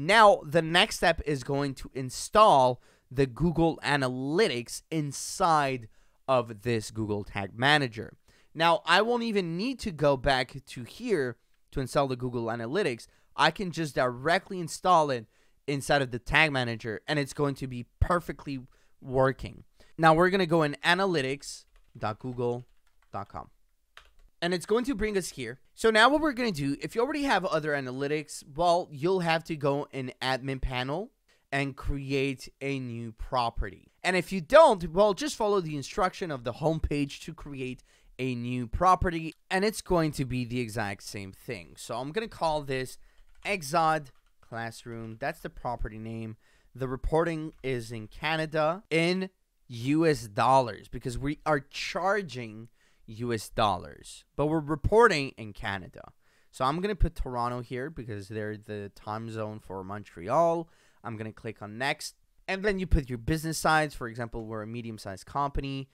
Now, the next step is going to install the Google Analytics inside of this Google Tag Manager. Now, I won't even need to go back to here to install the Google Analytics. I can just directly install it inside of the Tag Manager and it's going to be perfectly working. Now, we're going to go in analytics.google.com and it's going to bring us here. So now what we're going to do, if you already have other analytics, well, you'll have to go in admin panel and create a new property. And if you don't, well, just follow the instruction of the homepage to create a new property and it's going to be the exact same thing. So I'm going to call this Exod Classroom. That's the property name. The reporting is in Canada in US dollars because we are charging US dollars, but we're reporting in Canada. So I'm going to put Toronto here because they're the time zone for Montreal. I'm going to click on next. And then you put your business size. For example, we're a medium sized company.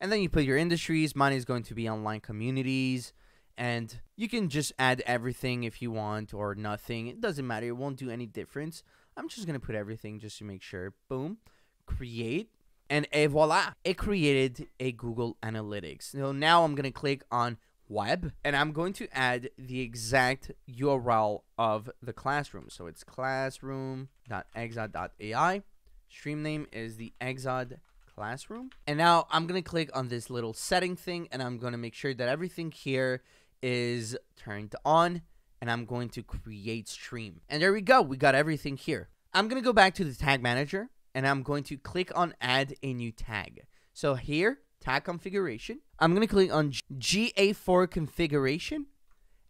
And then you put your industries. Mine is going to be online communities. And you can just add everything if you want or nothing. It doesn't matter. It won't do any difference. I'm just going to put everything just to make sure. Boom. Create. And et voila, it created a Google Analytics. So now I'm going to click on web and I'm going to add the exact URL of the classroom. So it's classroom.exod.ai. Stream name is the exod classroom. And now I'm going to click on this little setting thing and I'm going to make sure that everything here is turned on and I'm going to create stream. And there we go. We got everything here. I'm going to go back to the tag manager and I'm going to click on add a new tag. So here, tag configuration, I'm going to click on GA4 configuration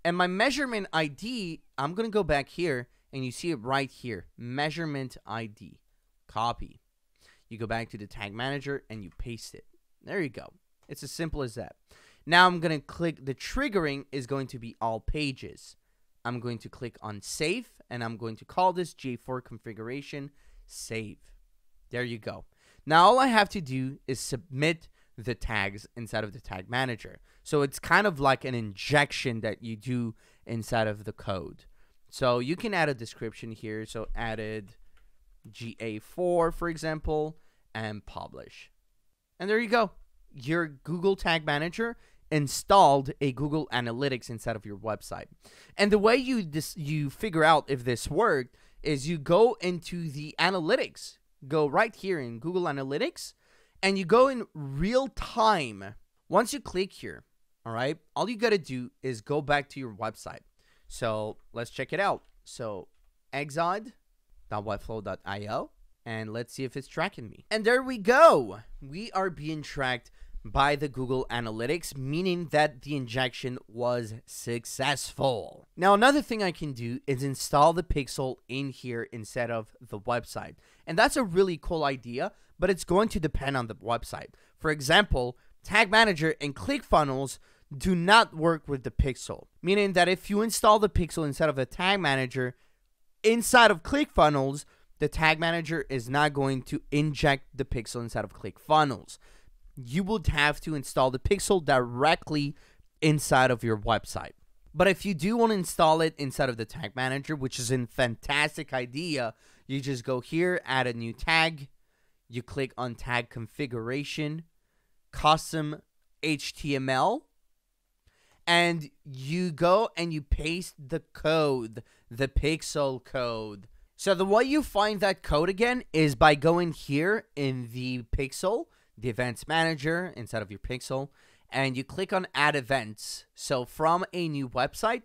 and my measurement ID, I'm going to go back here and you see it right here, measurement ID, copy. You go back to the tag manager and you paste it. There you go. It's as simple as that. Now I'm going to click the triggering is going to be all pages. I'm going to click on save and I'm going to call this GA 4 configuration save. There you go. Now all I have to do is submit the tags inside of the tag manager. So it's kind of like an injection that you do inside of the code. So you can add a description here. So added GA4, for example, and publish. And there you go. Your Google Tag Manager installed a Google Analytics inside of your website. And the way you you figure out if this worked is you go into the analytics go right here in Google Analytics and you go in real time. Once you click here, all right, all you got to do is go back to your website. So let's check it out. So exod.webflow.io and let's see if it's tracking me. And there we go. We are being tracked by the Google Analytics, meaning that the injection was successful. Now, another thing I can do is install the pixel in here instead of the website. And that's a really cool idea, but it's going to depend on the website. For example, Tag Manager and ClickFunnels do not work with the pixel, meaning that if you install the pixel instead of the Tag Manager inside of ClickFunnels, the Tag Manager is not going to inject the pixel inside of ClickFunnels you would have to install the Pixel directly inside of your website. But if you do want to install it inside of the tag manager, which is a fantastic idea, you just go here, add a new tag, you click on tag configuration, custom HTML, and you go and you paste the code, the pixel code. So the way you find that code again is by going here in the pixel the events manager inside of your Pixel and you click on add events. So from a new website,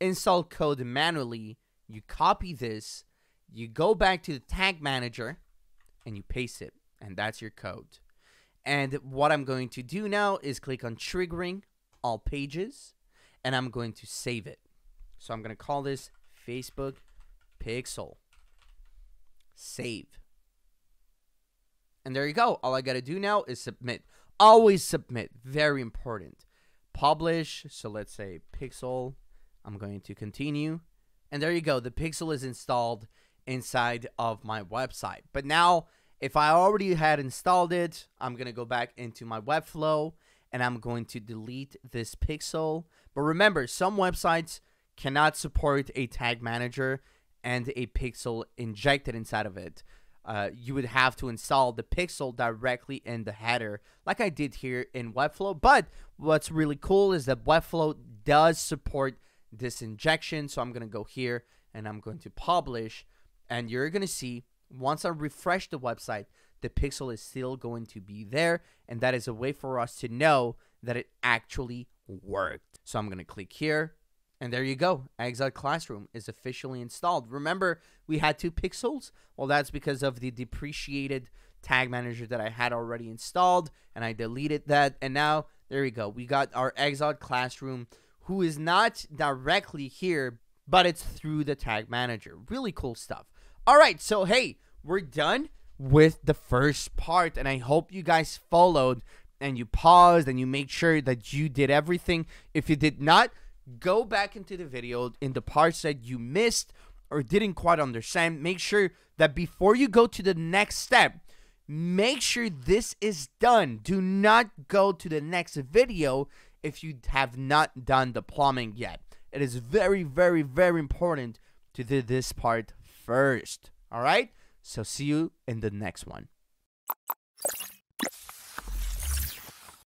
install code manually, you copy this, you go back to the tag manager and you paste it and that's your code. And what I'm going to do now is click on triggering all pages and I'm going to save it. So I'm going to call this Facebook Pixel. Save. And there you go. All I got to do now is submit. Always submit. Very important. Publish. So let's say pixel. I'm going to continue. And there you go. The pixel is installed inside of my website. But now, if I already had installed it, I'm going to go back into my Webflow and I'm going to delete this pixel. But remember, some websites cannot support a tag manager and a pixel injected inside of it. Uh, you would have to install the pixel directly in the header, like I did here in Webflow. But what's really cool is that Webflow does support this injection. So I'm going to go here and I'm going to publish. And you're going to see once I refresh the website, the pixel is still going to be there. And that is a way for us to know that it actually worked. So I'm going to click here and there you go. Exile Classroom is officially installed. Remember, we had two pixels? Well, that's because of the depreciated tag manager that I had already installed, and I deleted that. And now, there we go. We got our Exile Classroom, who is not directly here, but it's through the tag manager. Really cool stuff. All right, so hey, we're done with the first part, and I hope you guys followed and you paused and you made sure that you did everything. If you did not, go back into the video in the parts that you missed or didn't quite understand, make sure that before you go to the next step, make sure this is done. Do not go to the next video if you have not done the plumbing yet. It is very, very, very important to do this part first. All right? So see you in the next one.